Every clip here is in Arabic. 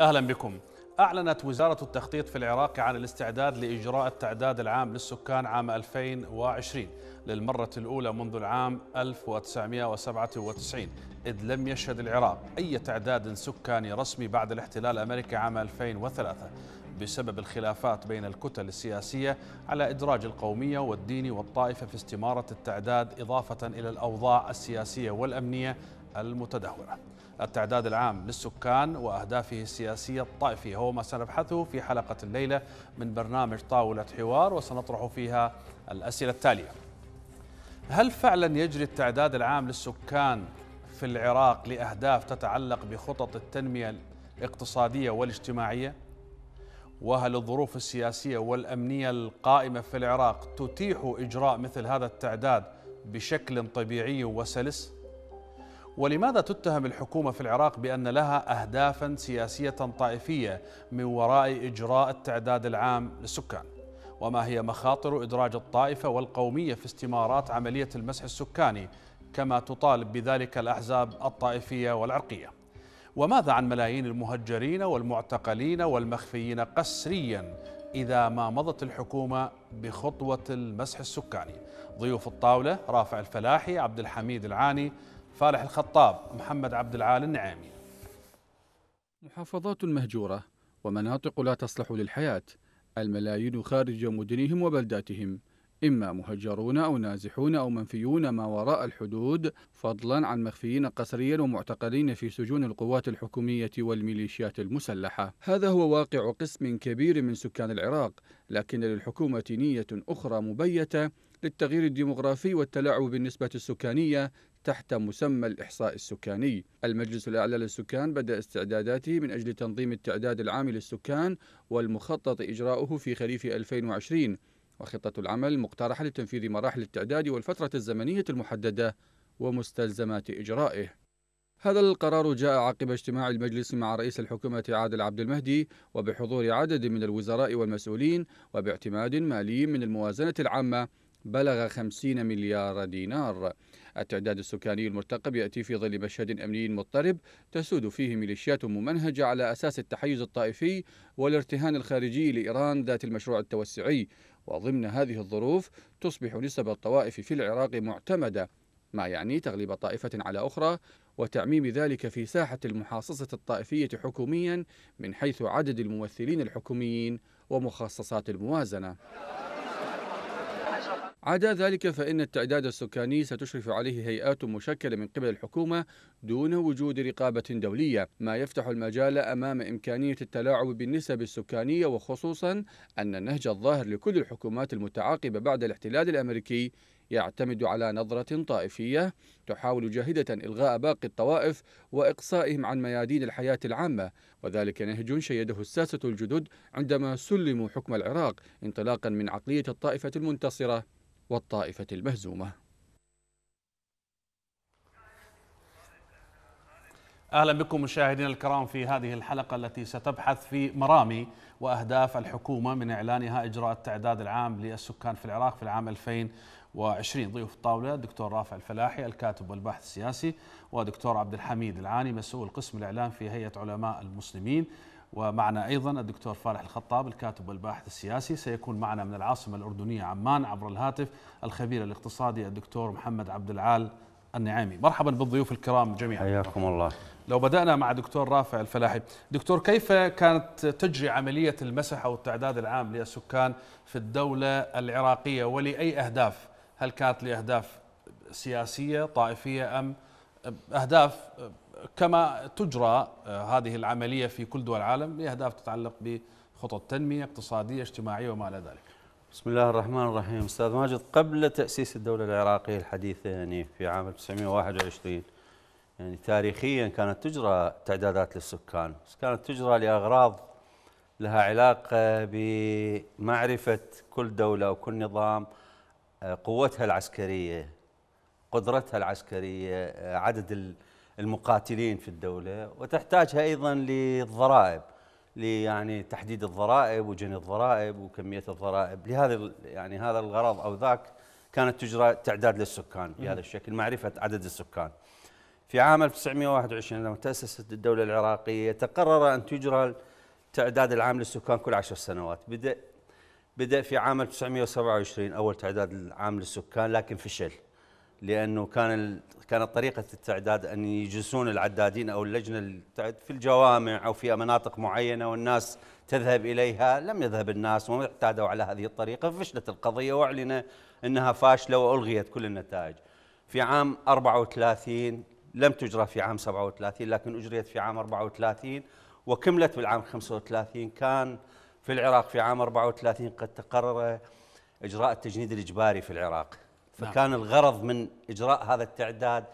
أهلا بكم أعلنت وزارة التخطيط في العراق عن الاستعداد لإجراء التعداد العام للسكان عام 2020 للمرة الأولى منذ العام 1997 إذ لم يشهد العراق أي تعداد سكاني رسمي بعد الاحتلال الأمريكي عام 2003 بسبب الخلافات بين الكتل السياسية على إدراج القومية والدين والطائفة في استمارة التعداد إضافة إلى الأوضاع السياسية والأمنية المتدهورة التعداد العام للسكان وأهدافه السياسية الطائفية هو ما سنبحثه في حلقة الليلة من برنامج طاولة حوار وسنطرح فيها الأسئلة التالية هل فعلا يجري التعداد العام للسكان في العراق لأهداف تتعلق بخطط التنمية الاقتصادية والاجتماعية؟ وهل الظروف السياسية والأمنية القائمة في العراق تتيح إجراء مثل هذا التعداد بشكل طبيعي وسلس؟ ولماذا تتهم الحكومة في العراق بأن لها أهدافا سياسية طائفية من وراء إجراء التعداد العام للسكان؟ وما هي مخاطر إدراج الطائفة والقومية في استمارات عملية المسح السكاني كما تطالب بذلك الأحزاب الطائفية والعرقية؟ وماذا عن ملايين المهجرين والمعتقلين والمخفيين قسريا إذا ما مضت الحكومة بخطوة المسح السكاني ضيوف الطاولة رافع الفلاحي عبد الحميد العاني فالح الخطاب محمد عبد العال النعيمي محافظات مهجورة ومناطق لا تصلح للحياة الملايين خارج مدنهم وبلداتهم إما مهجرون أو نازحون أو منفيون ما وراء الحدود فضلا عن مخفيين قسريا ومعتقلين في سجون القوات الحكومية والميليشيات المسلحة هذا هو واقع قسم كبير من سكان العراق لكن للحكومة نية أخرى مبيتة للتغيير الديمغرافي والتلاعب بالنسبة السكانية تحت مسمى الإحصاء السكاني المجلس الأعلى للسكان بدأ استعداداته من أجل تنظيم التعداد العام للسكان والمخطط إجراؤه في خريف 2020 وخطة العمل مقترحة لتنفيذ مراحل التعداد والفترة الزمنية المحددة ومستلزمات إجرائه هذا القرار جاء عقب اجتماع المجلس مع رئيس الحكومة عادل عبد المهدي وبحضور عدد من الوزراء والمسؤولين وباعتماد مالي من الموازنة العامة بلغ 50 مليار دينار التعداد السكاني المرتقب يأتي في ظل مشهد أمني مضطرب تسود فيه ميليشيات ممنهجة على أساس التحيز الطائفي والارتهان الخارجي لإيران ذات المشروع التوسعي وضمن هذه الظروف تصبح نسب الطوائف في العراق معتمدة ما يعني تغليب طائفة على أخرى وتعميم ذلك في ساحة المحاصصة الطائفية حكوميا من حيث عدد الممثلين الحكوميين ومخصصات الموازنة عدا ذلك فإن التعداد السكاني ستشرف عليه هيئات مشكلة من قبل الحكومة دون وجود رقابة دولية ما يفتح المجال أمام إمكانية التلاعب بالنسب السكانية وخصوصا أن النهج الظاهر لكل الحكومات المتعاقبة بعد الاحتلال الأمريكي يعتمد على نظرة طائفية تحاول جاهدة إلغاء باقي الطوائف وإقصائهم عن ميادين الحياة العامة وذلك نهج شيده الساسة الجدد عندما سلموا حكم العراق انطلاقا من عقلية الطائفة المنتصرة والطائفة المهزومة اهلا بكم مشاهدينا الكرام في هذه الحلقه التي ستبحث في مرامي واهداف الحكومه من اعلانها اجراء التعداد العام للسكان في العراق في العام 2020 ضيوف الطاوله الدكتور رافع الفلاحي الكاتب والباحث السياسي ودكتور عبد الحميد العاني مسؤول قسم الاعلام في هيئه علماء المسلمين ومعنا أيضا الدكتور فالح الخطاب الكاتب والباحث السياسي سيكون معنا من العاصمة الأردنية عمان عبر الهاتف الخبير الاقتصادي الدكتور محمد عبد العال النعيمي مرحبا بالضيوف الكرام جميعا حياكم الله لو بدأنا مع دكتور رافع الفلاحي دكتور كيف كانت تجري عملية المسح أو التعداد العام للسكان في الدولة العراقية ولأي أهداف هل كانت لأهداف سياسية طائفية أم أهداف كما تجرى آه، هذه العملية في كل دول العالم لأهداف تتعلق بخطط تنمية اقتصادية اجتماعية وما إلى ذلك بسم الله الرحمن الرحيم أستاذ ماجد قبل تأسيس الدولة العراقية الحديثة يعني في عام 1921 يعني تاريخيا كانت تجرى تعدادات للسكان بس كانت تجرى لأغراض لها علاقة بمعرفة كل دولة وكل نظام آه، قوتها العسكرية قدرتها العسكرية آه، عدد المقاتلين في الدولة وتحتاجها أيضا للضرائب يعني تحديد الضرائب وجني الضرائب وكمية الضرائب لهذا يعني هذا الغرض أو ذاك كانت تجرى تعداد للسكان بهذا الشكل معرفة عدد السكان في عام 1921 لما تأسست الدولة العراقية تقرر أن تجرى التعداد العام للسكان كل عشر سنوات بدأ بدأ في عام 1927 أول تعداد العام للسكان لكن فشل لانه كان كانت طريقه التعداد ان يجلسون العدادين او اللجنه في الجوامع او في مناطق معينه والناس تذهب اليها، لم يذهب الناس وما اعتادوا على هذه الطريقه ففشلت القضيه واعلن انها فاشله والغيت كل النتائج. في عام 34 لم تجرى في عام 37 لكن اجريت في عام 34 وكملت بالعام 35 كان في العراق في عام 34 قد تقرر اجراء التجنيد الاجباري في العراق نعم. فكان نعم. الغرض من إجراء هذا التعداد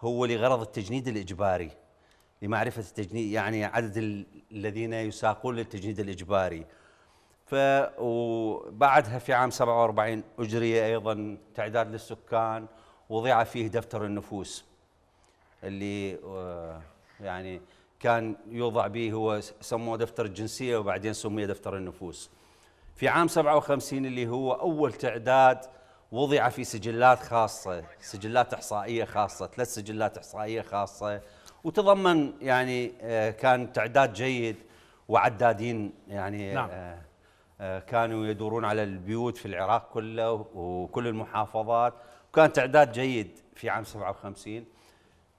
هو لغرض التجنيد الإجباري لمعرفة التجنيد يعني عدد الذين يساقون للتجنيد الإجباري ف وبعدها في عام 47 أجري أيضا تعداد للسكان وضع فيه دفتر النفوس اللي آه، يعني كان يوضع به هو سموه دفتر الجنسية وبعدين سمي دفتر النفوس في عام 57 اللي هو أول تعداد وضع في سجلات خاصة سجلات إحصائية خاصة ثلاث سجلات إحصائية خاصة وتضمن يعني آه، كان تعداد جيد وعدادين يعني آه، نعم. آه، كانوا يدورون على البيوت في العراق كله وكل المحافظات وكان تعداد جيد في عام 57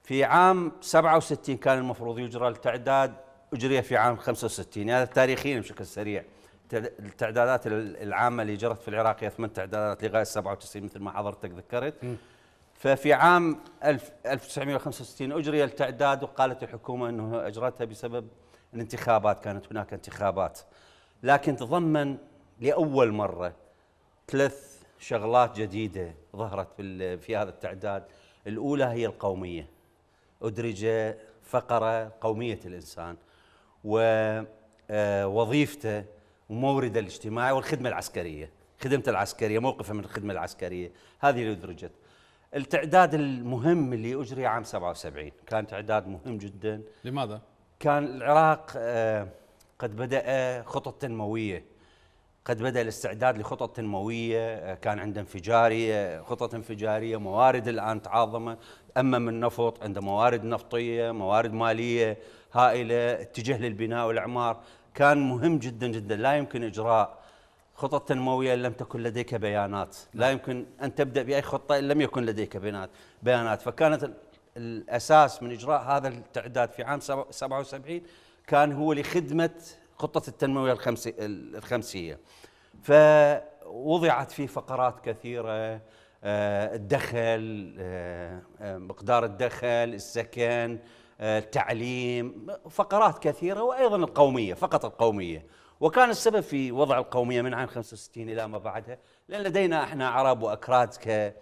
في عام 67 كان المفروض يجرى التعداد اجري في عام 65 هذا يعني تاريخيا بشكل سريع التعدادات العامه اللي جرت في العراق هي ثمان تعدادات لغايه 97 مثل ما حضرتك ذكرت م. ففي عام 1965 اجري التعداد وقالت الحكومه انه اجرتها بسبب الانتخابات كانت هناك انتخابات لكن تضمن لاول مره ثلاث شغلات جديده ظهرت في, في هذا التعداد الاولى هي القوميه ادرج فقره قوميه الانسان ووظيفته آه، ومورد الاجتماعي والخدمة العسكرية خدمته العسكرية موقفه من الخدمة العسكرية هذه اللي أدرجت التعداد المهم اللي أجري عام 77 كان تعداد مهم جدا لماذا؟ كان العراق آه، قد بدأ آه، خطط تنموية قد بدأ الاستعداد لخطط تنموية آه، كان عنده انفجارية خطط انفجارية موارد الآن تعاظمه أما من نفط عنده موارد نفطية موارد مالية هائلة اتجه للبناء والإعمار كان مهم جدا جدا لا يمكن إجراء خطط تنموية إن لم تكن لديك بيانات لا يمكن أن تبدأ بأي خطة إن لم يكن لديك بيانات بيانات فكانت الأساس من إجراء هذا التعداد في عام 77 كان هو لخدمة خطة التنموية الخمسية فوضعت فيه فقرات كثيرة آه، الدخل آه، آه، مقدار الدخل السكن آه، التعليم فقرات كثيرة وأيضا القومية فقط القومية وكان السبب في وضع القومية من عام 65 إلى ما بعدها لأن لدينا احنا عرب وأكراد ك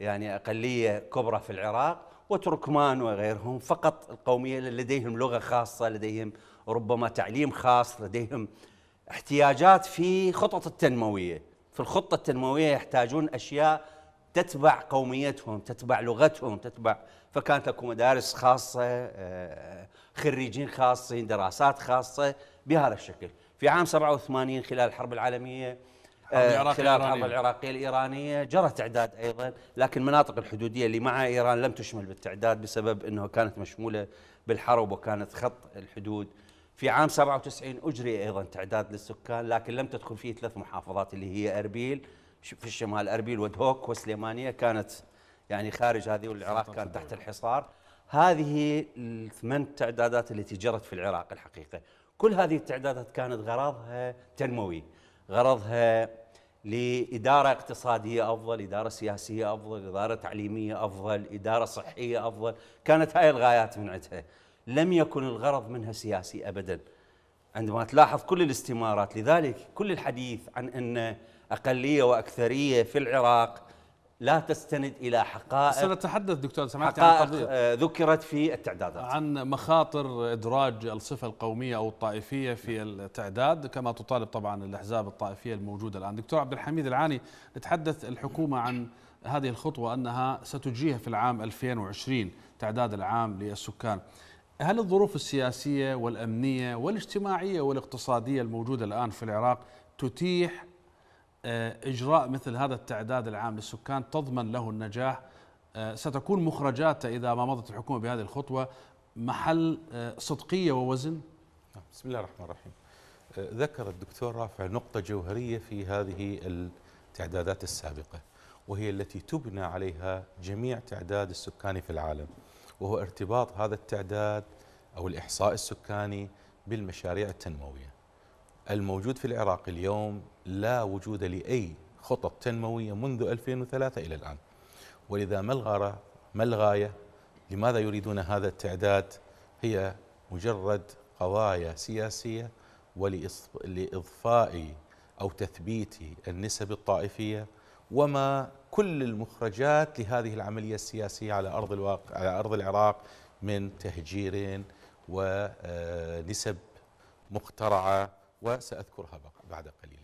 يعني أقلية كبرى في العراق وتركمان وغيرهم فقط القومية لديهم لغة خاصة لديهم ربما تعليم خاص لديهم احتياجات في خطط التنموية في الخطة التنموية يحتاجون أشياء تتبع قوميتهم تتبع لغتهم تتبع فكانت اكو مدارس خاصه آه، خريجين خاصين دراسات خاصه بهذا الشكل في عام 87 خلال الحرب العالميه آه، خلال الحرب العراقيه الايرانيه جرى تعداد ايضا لكن المناطق الحدوديه اللي مع ايران لم تشمل بالتعداد بسبب انه كانت مشموله بالحرب وكانت خط الحدود في عام 97 اجري ايضا تعداد للسكان لكن لم تدخل فيه ثلاث محافظات اللي هي اربيل في الشمال اربيل ودهوك وسليمانيه كانت يعني خارج هذه والعراق كان تحت الحصار هذه الثمان تعدادات التي جرت في العراق الحقيقه كل هذه التعدادات كانت غرضها تنموي غرضها لإدارة اقتصادية أفضل إدارة سياسية أفضل إدارة تعليمية أفضل إدارة صحية أفضل كانت هاي الغايات من عندها لم يكن الغرض منها سياسي أبدا عندما تلاحظ كل الاستمارات لذلك كل الحديث عن أن أقلية وأكثرية في العراق لا تستند الى حقائق سنتحدث دكتور سمعت عن حقائق آه، ذكرت في التعدادات عن مخاطر ادراج الصفه القوميه او الطائفيه في نعم. التعداد كما تطالب طبعا الاحزاب الطائفيه الموجوده الان دكتور عبد الحميد العاني تحدث الحكومه عن هذه الخطوه انها ستجيها في العام 2020 تعداد العام للسكان هل الظروف السياسيه والامنيه والاجتماعيه والاقتصاديه الموجوده الان في العراق تتيح آه، إجراء مثل هذا التعداد العام للسكان تضمن له النجاح آه، ستكون مخرجاته إذا ما مضت الحكومة بهذه الخطوة محل آه، صدقية ووزن نعم، بسم الله الرحمن الرحيم ذكر الدكتور رافع نقطة جوهرية في هذه التعدادات السابقة وهي التي تبنى عليها جميع تعداد السكاني في العالم وهو ارتباط هذا التعداد أو الإحصاء السكاني بالمشاريع التنموية الموجود في العراق اليوم لا وجود لأي خطط تنموية منذ 2003 إلى الآن ولذا ما الغاية ما الغاية لماذا يريدون هذا التعداد هي مجرد قضايا سياسية ولإضفاء أو تثبيت النسب الطائفية وما كل المخرجات لهذه العملية السياسية على أرض الواقع على أرض العراق من تهجير ونسب آه، مخترعة وسأذكرها بعد قليل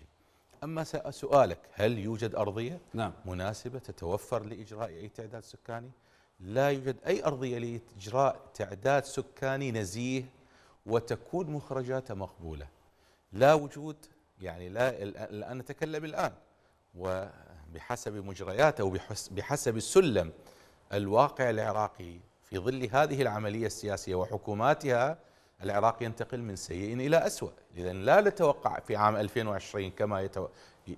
أما سؤالك هل يوجد أرضية نعم. مناسبة تتوفر لإجراء أي تعداد سكاني لا يوجد أي أرضية لإجراء تعداد سكاني نزيه وتكون مخرجاته مقبولة لا وجود يعني لا الآن نتكلم الآن وبحسب مجريات أو بحسب السلم الواقع العراقي في ظل هذه العملية السياسية وحكوماتها العراق ينتقل من سيء إلى أسوأ إذا لا نتوقع في عام 2020 كما يتو...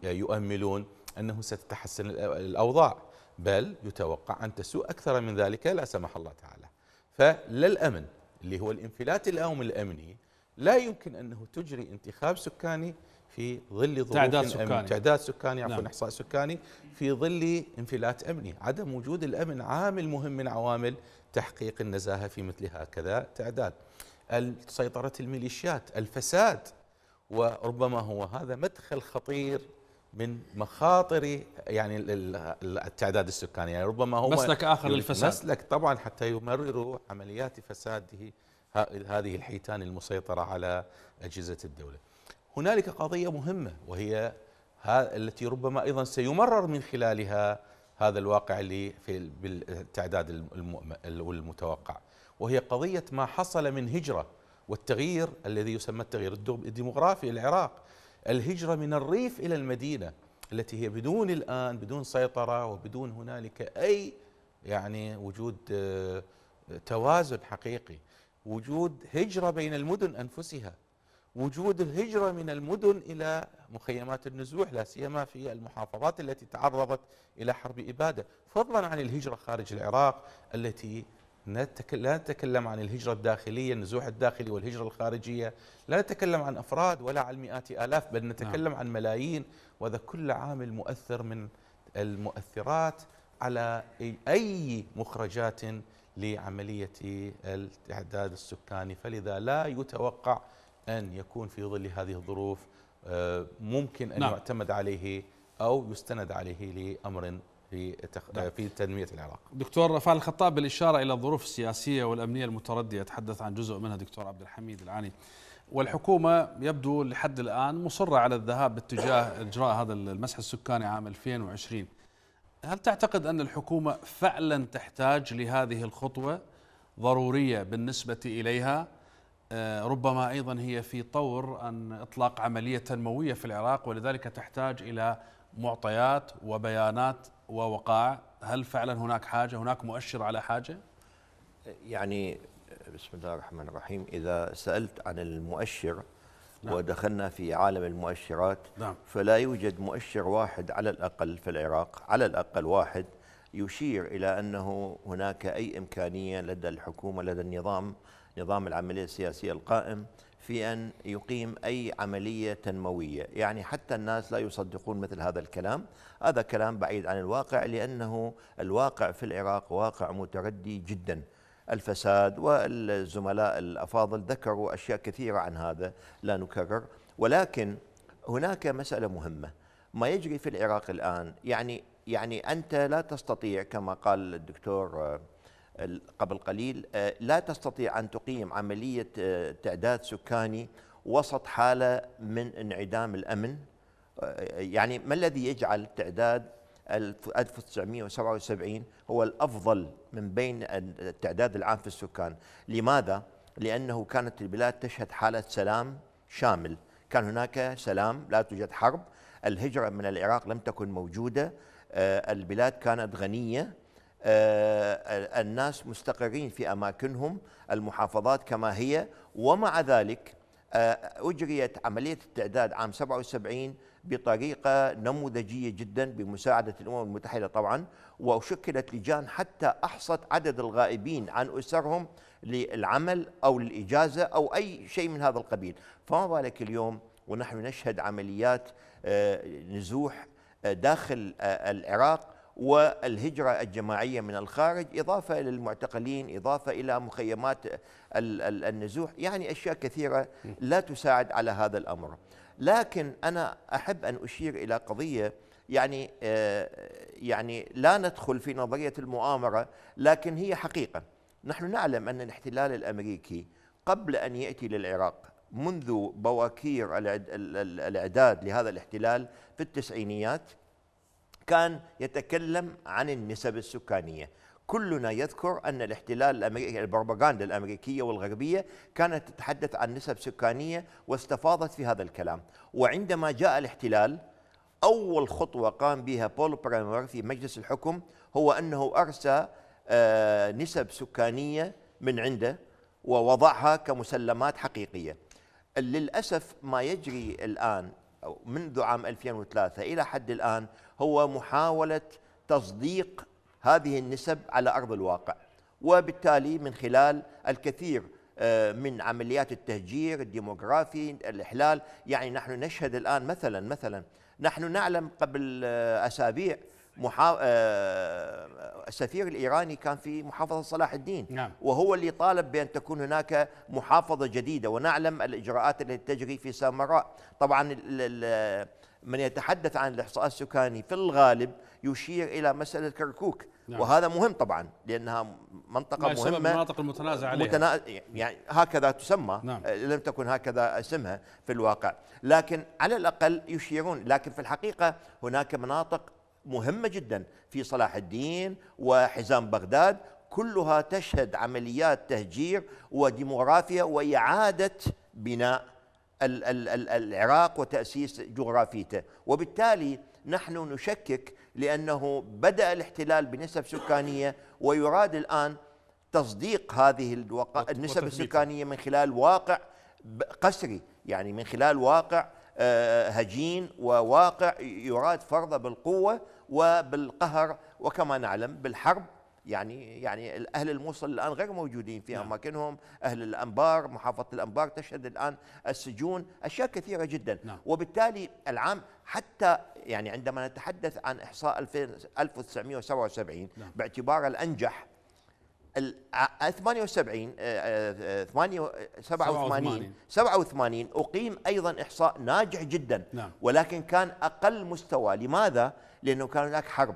يؤملون أنه ستتحسن الأوضاع بل يتوقع أن تسوء أكثر من ذلك لا سمح الله تعالى فلا الأمن اللي هو الانفلات الأوم الأمني لا يمكن أنه تجري انتخاب سكاني في ظل ظروف تعداد سكاني تعداد سكاني عفوا نعم. احصاء سكاني في ظل انفلات امني، عدم وجود الامن عامل مهم من عوامل تحقيق النزاهه في مثل هكذا تعداد. سيطرة الميليشيات الفساد وربما هو هذا مدخل خطير من مخاطر يعني التعداد السكاني يعني ربما هو مسلك آخر للفساد مسلك طبعا حتى يمرروا عمليات فساده هذه الحيتان المسيطرة على أجهزة الدولة هنالك قضية مهمة وهي التي ربما أيضا سيمرر من خلالها هذا الواقع اللي في بالتعداد المتوقع وهي قضية ما حصل من هجرة والتغيير الذي يسمى التغيير الديمغرافي العراق الهجرة من الريف إلى المدينة التي هي بدون الآن بدون سيطرة وبدون هنالك أي يعني وجود آه، توازن حقيقي وجود هجرة بين المدن أنفسها وجود الهجرة من المدن إلى مخيمات النزوح لا سيما في المحافظات التي تعرضت إلى حرب إبادة فضلا عن الهجرة خارج العراق التي لا نتكلم عن الهجرة الداخلية النزوح الداخلي والهجرة الخارجية لا نتكلم عن أفراد ولا عن مئات آلاف بل نعم. نتكلم نعم. عن ملايين وهذا كل عامل مؤثر من المؤثرات على أي مخرجات لعملية التعداد السكاني فلذا لا يتوقع أن يكون في ظل هذه الظروف آه، ممكن أن نعم. يعتمد عليه أو يستند عليه لأمر في نعم. في تنميه العراق. دكتور رفال الخطاب بالاشاره الى الظروف السياسيه والامنيه المترديه تحدث عن جزء منها دكتور عبد الحميد العاني. والحكومه يبدو لحد الان مصره على الذهاب باتجاه اجراء هذا المسح السكاني عام 2020. هل تعتقد ان الحكومه فعلا تحتاج لهذه الخطوه ضروريه بالنسبه اليها؟ آه، ربما ايضا هي في طور ان اطلاق عمليه تنمويه في العراق ولذلك تحتاج الى معطيات وبيانات ووقائع هل فعلا هناك حاجة هناك مؤشر على حاجة يعني بسم الله الرحمن الرحيم إذا سألت عن المؤشر نعم. ودخلنا في عالم المؤشرات نعم. فلا يوجد مؤشر واحد على الأقل في العراق على الأقل واحد يشير إلى أنه هناك أي إمكانية لدى الحكومة لدى النظام نظام العملية السياسية القائم في أن يقيم أي عملية تنموية يعني حتى الناس لا يصدقون مثل هذا الكلام هذا كلام بعيد عن الواقع لأنه الواقع في العراق واقع متردي جداً الفساد والزملاء الأفاضل ذكروا أشياء كثيرة عن هذا لا نكرر ولكن هناك مسألة مهمة ما يجري في العراق الآن يعني يعني أنت لا تستطيع كما قال الدكتور قبل قليل آه، لا تستطيع أن تقيم عملية آه، تعداد سكاني وسط حالة من انعدام الأمن آه، يعني ما الذي يجعل تعداد 1977 هو الأفضل من بين التعداد العام في السكان لماذا؟ لأنه كانت البلاد تشهد حالة سلام شامل كان هناك سلام لا توجد حرب الهجرة من العراق لم تكن موجودة البلاد كانت غنية آه، الناس مستقرين في أماكنهم المحافظات كما هي ومع ذلك آه، أجريت عملية التعداد عام 77 بطريقة نموذجية جدا بمساعدة الأمم المتحدة طبعا وشكلت لجان حتى أحصت عدد الغائبين عن أسرهم للعمل أو للإجازة أو أي شيء من هذا القبيل فما بالك اليوم ونحن نشهد عمليات آه، نزوح داخل العراق والهجرة الجماعية من الخارج إضافة إلى المعتقلين إضافة إلى مخيمات النزوح يعني أشياء كثيرة لا تساعد على هذا الأمر لكن أنا أحب أن أشير إلى قضية يعني آه، يعني لا ندخل في نظرية المؤامرة لكن هي حقيقة نحن نعلم أن الاحتلال الأمريكي قبل أن يأتي للعراق منذ بواكير الإعداد لهذا الاحتلال في التسعينيات كان يتكلم عن النسب السكانية كلنا يذكر أن الاحتلال الأمريكي البروباغاندا الأمريكية والغربية كانت تتحدث عن نسب سكانية واستفاضت في هذا الكلام وعندما جاء الاحتلال أول خطوة قام بها بول بريمر في مجلس الحكم هو أنه أرسى آه، نسب سكانية من عنده ووضعها كمسلمات حقيقية للأسف ما يجري الآن منذ عام 2003 إلى حد الآن هو محاولة تصديق هذه النسب على أرض الواقع وبالتالي من خلال الكثير آه، من عمليات التهجير الديموغرافي الإحلال يعني نحن نشهد الآن مثلا مثلا نحن نعلم قبل آه، أسابيع محا... آه، السفير الإيراني كان في محافظة صلاح الدين نعم. وهو اللي طالب بأن تكون هناك محافظة جديدة ونعلم الإجراءات التي تجري في سامراء طبعا ال... من يتحدث عن الإحصاء السكاني في الغالب يشير إلى مسألة كركوك نعم. وهذا مهم طبعا لأنها منطقة مهمة المناطق المتنازع عليها متنا... يعني هكذا تسمى نعم. لم تكن هكذا اسمها في الواقع لكن على الأقل يشيرون لكن في الحقيقة هناك مناطق مهمة جدا في صلاح الدين وحزام بغداد كلها تشهد عمليات تهجير وديموغرافيا وإعادة بناء ال العراق وتأسيس جغرافيته وبالتالي نحن نشكك لأنه بدأ الاحتلال بنسب سكانية ويراد الآن تصديق هذه الوق... النسب السكانية من خلال واقع قسري يعني من خلال واقع آه، هجين وواقع يراد فرضه بالقوة وبالقهر وكما نعلم بالحرب يعني يعني اهل الموصل الان غير موجودين في نعم. اماكنهم اهل الانبار محافظه الانبار تشهد الان السجون اشياء كثيره جدا نعم. وبالتالي العام حتى يعني عندما نتحدث عن احصاء 1977 نعم. باعتباره الانجح ال 78 87 87 اقيم ايضا احصاء ناجح جدا نعم. ولكن كان اقل مستوى لماذا لانه كان هناك حرب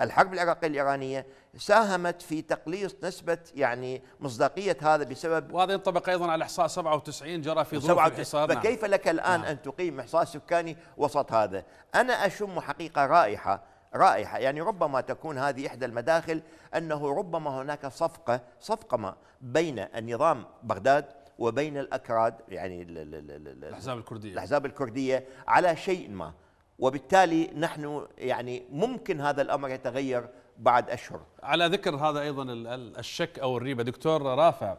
الحرب العراقية الإيرانية ساهمت في تقليص نسبة يعني مصداقية هذا بسبب وهذا ينطبق أيضا على إحصاء 97 جرى في ظروف الحصار فكيف لك الآن نعم. أن تقيم إحصاء سكاني وسط هذا أنا أشم حقيقة رائحة رائحة يعني ربما تكون هذه إحدى المداخل أنه ربما هناك صفقة صفقة ما بين النظام بغداد وبين الأكراد يعني الأحزاب الكردية الأحزاب الكردية على شيء ما وبالتالي نحن يعني ممكن هذا الامر يتغير بعد اشهر. على ذكر هذا ايضا الشك او الريبه دكتور رافع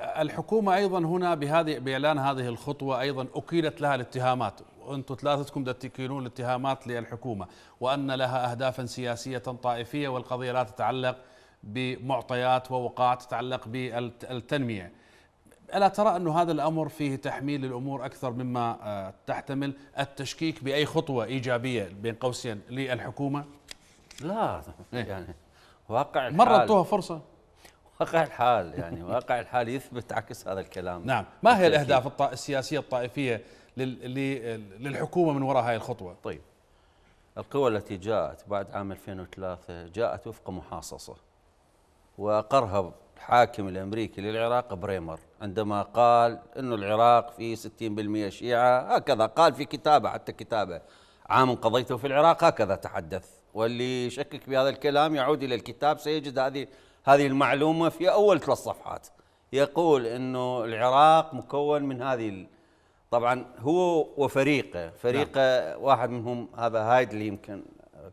الحكومه ايضا هنا بهذه باعلان هذه الخطوه ايضا اكيلت لها الاتهامات وانتم ثلاثتكم تكيلون الاتهامات للحكومه وان لها اهدافا سياسيه طائفيه والقضيه لا تتعلق بمعطيات ووقعات تتعلق بالتنميه. ألا ترى أن هذا الأمر فيه تحميل الأمور أكثر مما آه، تحتمل التشكيك بأي خطوة إيجابية بين قوسين للحكومة؟ لا إيه. يعني واقع الحال مرتوها فرصة واقع الحال يعني واقع الحال يثبت عكس هذا الكلام نعم ما هي الأهداف السياسية الطائفية للحكومة من وراء هذه الخطوة؟ طيب القوى التي جاءت بعد عام 2003 جاءت وفق محاصصة وأقرها الحاكم الأمريكي للعراق بريمر عندما قال أنه العراق فيه 60% شيعة هكذا قال في كتابة حتى كتابة عام قضيته في العراق هكذا تحدث واللي يشكك بهذا الكلام يعود إلى الكتاب سيجد هذه هذه المعلومة في أول ثلاث صفحات يقول أنه العراق مكون من هذه طبعا هو وفريقه فريقه نعم. واحد منهم هذا هايدلي يمكن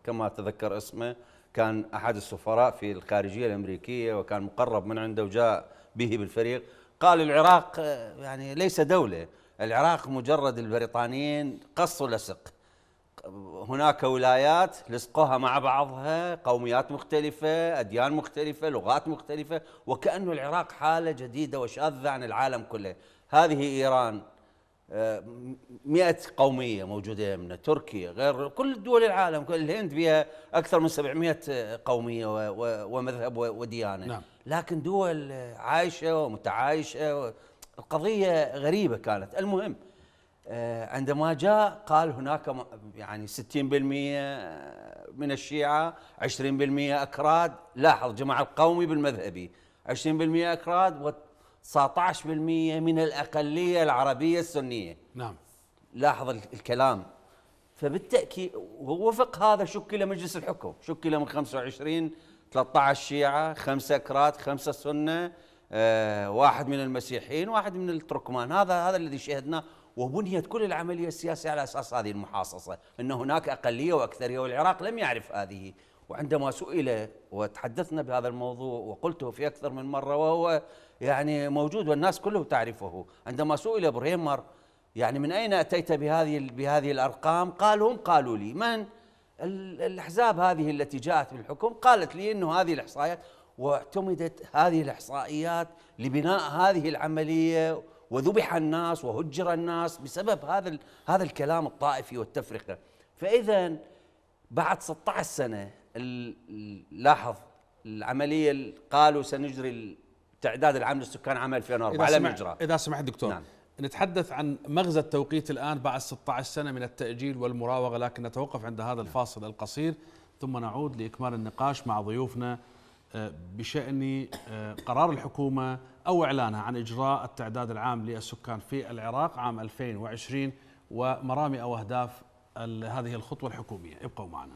كما تذكر اسمه كان احد السفراء في الخارجيه الامريكيه وكان مقرب من عنده وجاء به بالفريق قال العراق آه، يعني ليس دوله العراق مجرد البريطانيين قصوا لصق هناك ولايات لصقوها مع بعضها قوميات مختلفة أديان مختلفة لغات مختلفة وكأنه العراق حالة جديدة وشاذة عن العالم كله هذه إيران آه، مئة قومية موجودة من تركيا غير كل دول العالم كل الهند فيها أكثر من 700 قومية ومذهب وديانة نعم. لكن دول عايشة ومتعايشة القضية غريبة كانت المهم آه، عندما جاء قال هناك يعني 60% من الشيعة 20% أكراد لاحظ جمع القومي بالمذهبي 20% أكراد 19% من الأقلية العربية السنية نعم لاحظ الكلام فبالتأكيد ووفق هذا شكل مجلس الحكم شكل من 25 13 شيعة 5 كرات 5 سنة آه، واحد من المسيحيين واحد من التركمان هذا هذا الذي شهدناه وبنيت كل العملية السياسية على أساس هذه المحاصصة أن هناك أقلية وأكثرية والعراق لم يعرف هذه وعندما سئل وتحدثنا بهذا الموضوع وقلته في أكثر من مرة وهو يعني موجود والناس كله تعرفه عندما سئل بريمر يعني من أين أتيت بهذه بهذه الأرقام قال هم قالوا لي من الأحزاب هذه التي جاءت بالحكم قالت لي أنه هذه الإحصائيات واعتمدت هذه الإحصائيات لبناء هذه العملية وذبح الناس وهجر الناس بسبب هذا هذا الكلام الطائفي والتفرقه فاذا بعد 16 سنه لاحظ العمليه قالوا سنجري تعداد العام للسكان عام 2004 على مجرى اذا سمحت دكتور نعم. نتحدث عن مغزى التوقيت الان بعد 16 سنه من التاجيل والمراوغه لكن نتوقف عند هذا نعم. الفاصل القصير ثم نعود لاكمال النقاش مع ضيوفنا آه، بشان آه، قرار الحكومه او اعلانها عن اجراء التعداد العام للسكان في العراق عام 2020 ومرامي او اهداف هذه الخطوه الحكوميه ابقوا معنا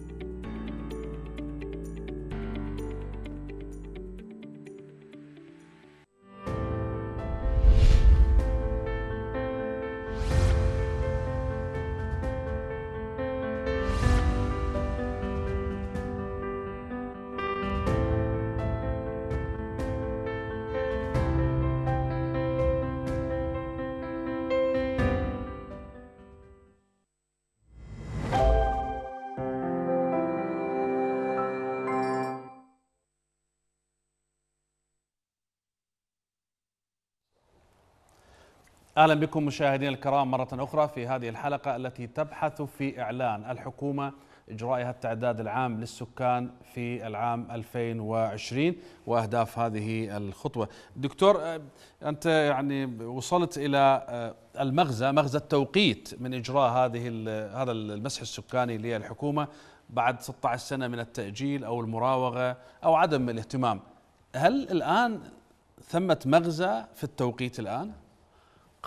اهلا بكم مشاهدينا الكرام مره اخرى في هذه الحلقه التي تبحث في اعلان الحكومه اجرائها التعداد العام للسكان في العام 2020 واهداف هذه الخطوه. دكتور آه، انت يعني وصلت الى آه، المغزى مغزى التوقيت من اجراء هذه هذا المسح السكاني للحكومه بعد 16 سنه من التاجيل او المراوغه او عدم الاهتمام. هل الان ثمه مغزى في التوقيت الان؟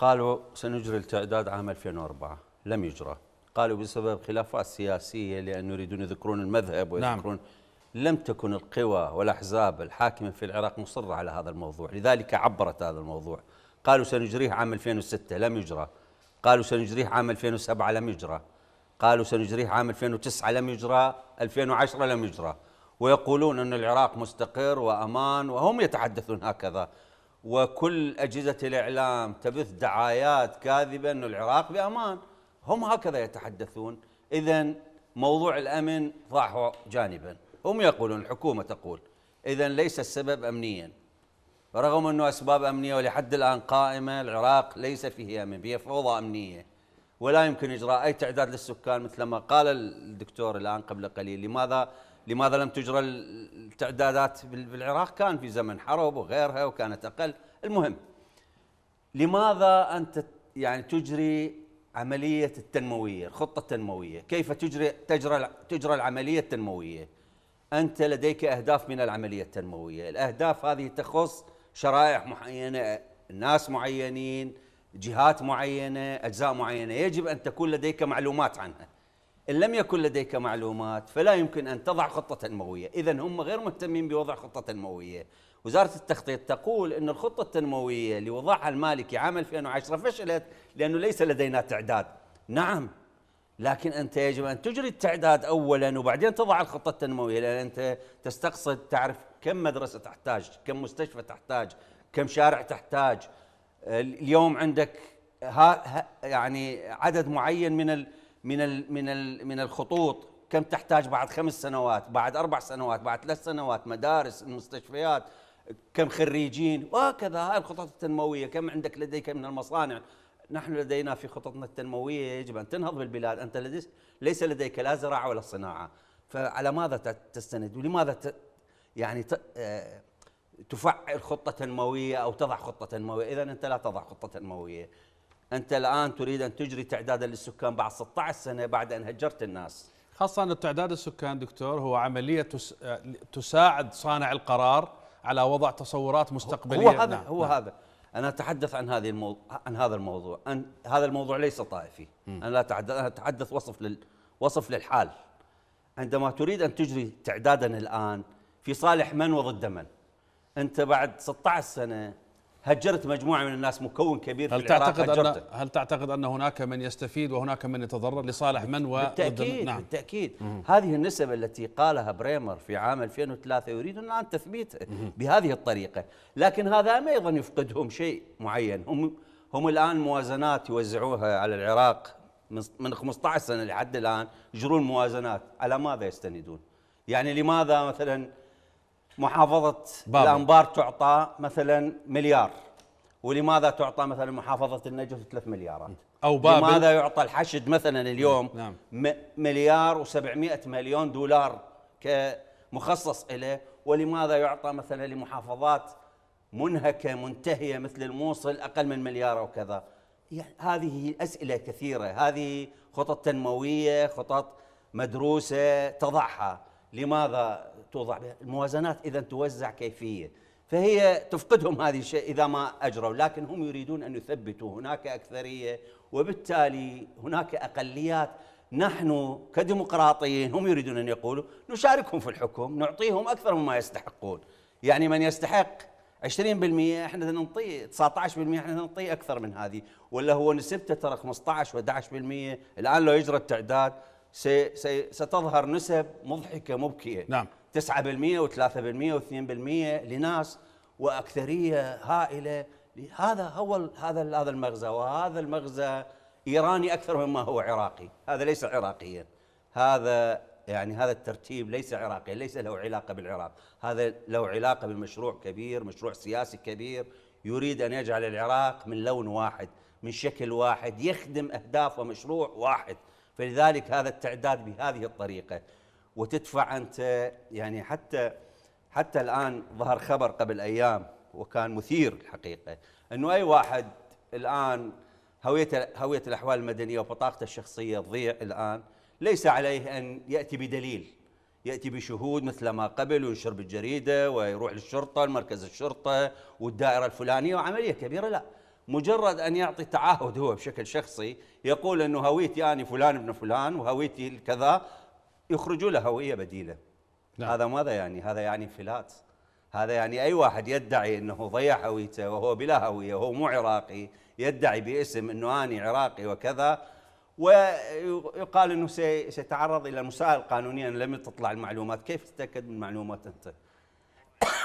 قالوا سنجري التعداد عام 2004 لم يجرى قالوا بسبب خلافات سياسية لأنه يريدون يذكرون المذهب نعم. ويذكرون نعم. لم تكن القوى والأحزاب الحاكمة في العراق مصرة على هذا الموضوع لذلك عبرت هذا الموضوع قالوا سنجريه عام 2006 لم يجرى قالوا سنجريه عام 2007 لم يجرى قالوا سنجريه عام 2009 لم يجرى 2010 لم يجرى ويقولون أن العراق مستقر وأمان وهم يتحدثون هكذا وكل أجهزة الإعلام تبث دعايات كاذبة أن العراق بأمان هم هكذا يتحدثون إذا موضوع الأمن ضعه جانبا هم يقولون الحكومة تقول إذا ليس السبب أمنيا رغم أنه أسباب أمنية ولحد الآن قائمة العراق ليس فيه أمن هي فوضى أمنية ولا يمكن إجراء أي تعداد للسكان مثل ما قال الدكتور الآن قبل قليل لماذا لماذا لم تجرى التعدادات بالعراق كان في زمن حرب وغيرها وكانت أقل المهم لماذا أنت يعني تجري عملية التنموية الخطة التنموية كيف تجري تجرى تجرى العملية التنموية أنت لديك أهداف من العملية التنموية الأهداف هذه تخص شرائح معينة ناس معينين جهات معينة أجزاء معينة يجب أن تكون لديك معلومات عنها إن لم يكن لديك معلومات فلا يمكن أن تضع خطة تنموية إذا هم غير مهتمين بوضع خطة تنموية وزارة التخطيط تقول أن الخطة التنموية لوضعها المالكي عام 2010 فشلت لأنه ليس لدينا تعداد نعم لكن أنت يجب أن تجري التعداد أولا وبعدين تضع الخطة التنموية لأن أنت تستقصد تعرف كم مدرسة تحتاج كم مستشفى تحتاج كم شارع تحتاج اليوم عندك ها يعني عدد معين من من من من الخطوط كم تحتاج بعد خمس سنوات بعد اربع سنوات بعد ثلاث سنوات مدارس المستشفيات كم خريجين وهكذا هاي الخطط التنمويه كم عندك لديك من المصانع نحن لدينا في خططنا التنمويه يجب ان تنهض بالبلاد انت لديك ليس لديك لا زراعه ولا صناعه فعلى ماذا تستند ولماذا ت يعني آه، تفعل خطه تنمويه او تضع خطه تنمويه اذا انت لا تضع خطه تنمويه أنت الآن تريد أن تجري تعدادا للسكان بعد 16 سنة بعد أن هجرت الناس خاصة أن التعداد السكان دكتور هو عملية تساعد صانع القرار على وضع تصورات مستقبلية هو هذا نعم. هو نعم. هذا أنا أتحدث عن هذه الموضوع عن هذا الموضوع أن هذا الموضوع ليس طائفي م. أنا لا أتحدث أنا أتحدث وصف لل وصف للحال عندما تريد أن تجري تعدادا الآن في صالح من وضد من أنت بعد 16 سنة هجرت مجموعه من الناس مكون كبير هل في العراق تعتقد هجرته. أن هل تعتقد ان هناك من يستفيد وهناك من يتضرر لصالح من و بالتاكيد نعم. بالتاكيد هذه النسب التي قالها بريمر في عام 2003 يريد الان تثبيت بهذه الطريقه لكن هذا ايضا يفقدهم شيء معين هم هم الان موازنات يوزعوها على العراق من 15 سنه لحد الان يجرون موازنات على ماذا يستندون يعني لماذا مثلا محافظة بابل. الأنبار تعطى مثلا مليار ولماذا تعطى مثلا محافظة النجف 3 مليارات أو بابل لماذا يعطى الحشد مثلا اليوم نعم. مليار و700 مليون دولار كمخصص إليه ولماذا يعطى مثلا لمحافظات منهكة منتهية مثل الموصل أقل من مليار او كذا يعني هذه أسئلة كثيرة هذه خطط تنموية خطط مدروسة تضعها لماذا توضع بها الموازنات إذا توزع كيفية فهي تفقدهم هذه الشيء إذا ما أجروا لكن هم يريدون أن يثبتوا هناك أكثرية وبالتالي هناك أقليات نحن كديمقراطيين هم يريدون أن يقولوا نشاركهم في الحكم نعطيهم أكثر مما يستحقون يعني من يستحق 20% احنا نعطيه 19% احنا نعطيه اكثر من هذه ولا هو نسبته ترى 15 و11% الان لو يجرى التعداد ستظهر نسب مضحكه مبكيه نعم 9% و3% و2% لناس واكثريه هائله هذا هو هذا هذا المغزى وهذا المغزى ايراني اكثر مما هو عراقي هذا ليس عراقيا هذا يعني هذا الترتيب ليس عراقيا ليس له علاقه بالعراق هذا له علاقه بمشروع كبير مشروع سياسي كبير يريد ان يجعل العراق من لون واحد من شكل واحد يخدم اهداف ومشروع واحد فلذلك هذا التعداد بهذه الطريقه وتدفع انت يعني حتى حتى الان ظهر خبر قبل ايام وكان مثير الحقيقه انه اي واحد الان هويته هويه الاحوال المدنيه وبطاقته الشخصيه تضيع الان ليس عليه ان ياتي بدليل ياتي بشهود مثل ما قبل وينشر بالجريده ويروح للشرطه لمركز الشرطه والدائره الفلانيه وعمليه كبيره لا مجرد ان يعطي تعهد هو بشكل شخصي يقول انه هويتي اني فلان ابن فلان وهويتي الكذا يخرجوا له هويه بديله نعم. هذا ماذا يعني هذا يعني انفلات هذا يعني اي واحد يدعي انه ضيع هويته وهو بلا هويه وهو مو عراقي يدعي باسم انه اني عراقي وكذا ويقال انه سيتعرض الى مسائل قانونيه ان لم تطلع المعلومات، كيف تتاكد من معلومات انت؟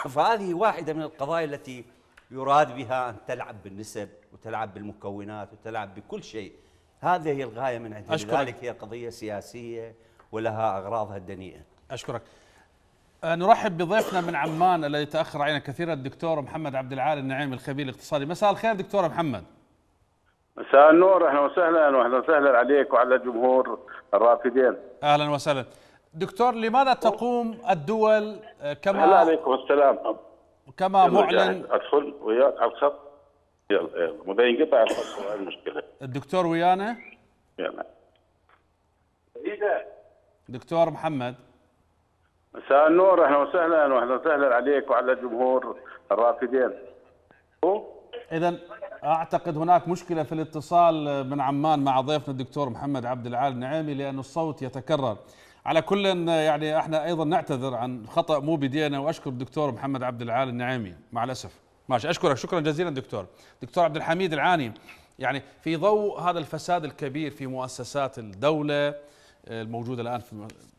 فهذه واحده من القضايا التي يراد بها ان تلعب بالنسب وتلعب بالمكونات وتلعب بكل شيء. هذه هي الغايه من عند لذلك هي قضيه سياسيه ولها أغراضها الدنيئة أشكرك آه، نرحب بضيفنا من عمان الذي تأخر علينا كثيرا الدكتور محمد عبد العالي النعيم الخبير الاقتصادي مساء الخير دكتور محمد مساء النور اهلا وسهلا واهلا وسهلا عليك وعلى جمهور الرافدين اهلا وسهلا دكتور لماذا تقوم الدول آه، كما اهلا عليكم السلام كما معلن يعني ادخل وياك على الخط يلا يلا ما ينقطع الخط المشكله الدكتور ويانا يلا دكتور محمد مساء النور اهلا وسهلا واهلا وسهلا عليك وعلى جمهور الرافدين اذا اعتقد هناك مشكله في الاتصال من عمان مع ضيفنا الدكتور محمد عبد العال النعيمي لان الصوت يتكرر على كل يعني احنا ايضا نعتذر عن خطا مو بدينا واشكر الدكتور محمد عبد العال النعيمي مع الاسف ماشي اشكرك شكرا جزيلا دكتور دكتور عبد الحميد العاني يعني في ضوء هذا الفساد الكبير في مؤسسات الدوله الموجودة الآن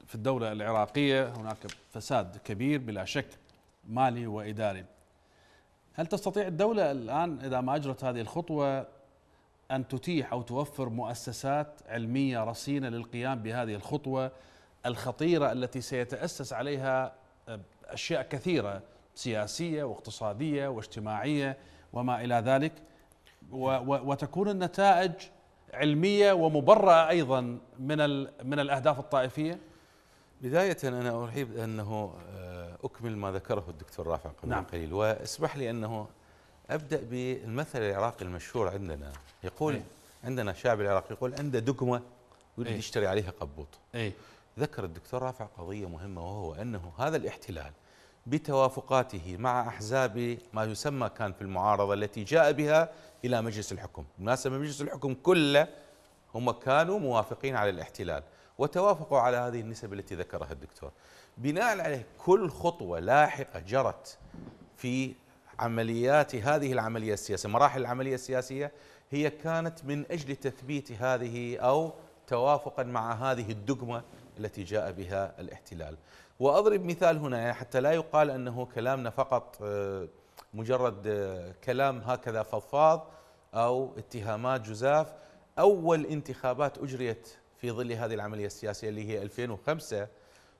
في الدولة العراقية هناك فساد كبير بلا شك مالي وإداري هل تستطيع الدولة الآن إذا ما أجرت هذه الخطوة أن تتيح أو توفر مؤسسات علمية رصينة للقيام بهذه الخطوة الخطيرة التي سيتأسس عليها أشياء كثيرة سياسية واقتصادية واجتماعية وما إلى ذلك وتكون النتائج علميه ومبرأه ايضا من من الاهداف الطائفيه؟ بدايه انا ارحب انه آه، اكمل ما ذكره الدكتور رافع قبل نعم. قليل واسمح لي انه ابدا بالمثل العراقي المشهور عندنا يقول ايه؟ عندنا شعب العراقي يقول عنده دقمه يريد ايه؟ يشتري عليها قبوط ايه؟ ذكر الدكتور رافع قضيه مهمه وهو انه هذا الاحتلال بتوافقاته مع احزاب ما يسمى كان في المعارضه التي جاء بها إلى مجلس الحكم بالمناسبة مجلس الحكم كله هم كانوا موافقين على الاحتلال وتوافقوا على هذه النسب التي ذكرها الدكتور بناء عليه كل خطوة لاحقة جرت في عمليات هذه العملية السياسية مراحل العملية السياسية هي كانت من أجل تثبيت هذه أو توافقا مع هذه الدقمة التي جاء بها الاحتلال وأضرب مثال هنا حتى لا يقال أنه كلامنا فقط آه، مجرد آه، كلام هكذا فضفاض أو اتهامات جزاف أول انتخابات أجريت في ظل هذه العملية السياسية اللي هي 2005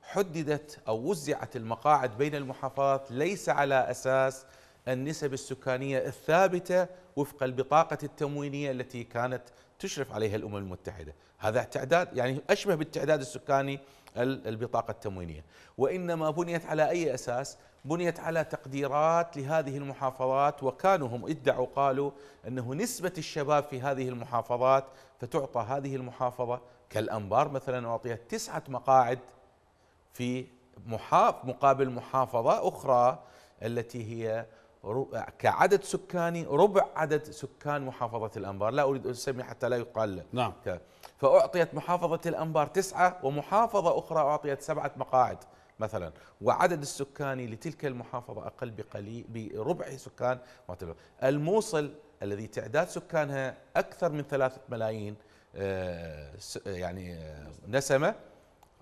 حددت أو وزعت المقاعد بين المحافظات ليس على أساس النسب السكانية الثابتة وفق البطاقة التموينية التي كانت تشرف عليها الامم المتحده، هذا تعداد يعني اشبه بالتعداد السكاني البطاقه التموينيه، وانما بنيت على اي اساس؟ بنيت على تقديرات لهذه المحافظات وكانوا هم ادعوا قالوا انه نسبه الشباب في هذه المحافظات فتعطى هذه المحافظه كالانبار مثلا اعطيها تسعه مقاعد في محاف مقابل محافظه اخرى التي هي كعدد سكاني ربع عدد سكان محافظة الأنبار لا أريد أن أسمي حتى لا يقال نعم فأعطيت محافظة الأنبار تسعة ومحافظة أخرى أعطيت سبعة مقاعد مثلا وعدد السكاني لتلك المحافظة أقل بقليل بربع سكان الموصل الذي تعداد سكانها أكثر من ثلاثة ملايين آه، يعني آه، نسمة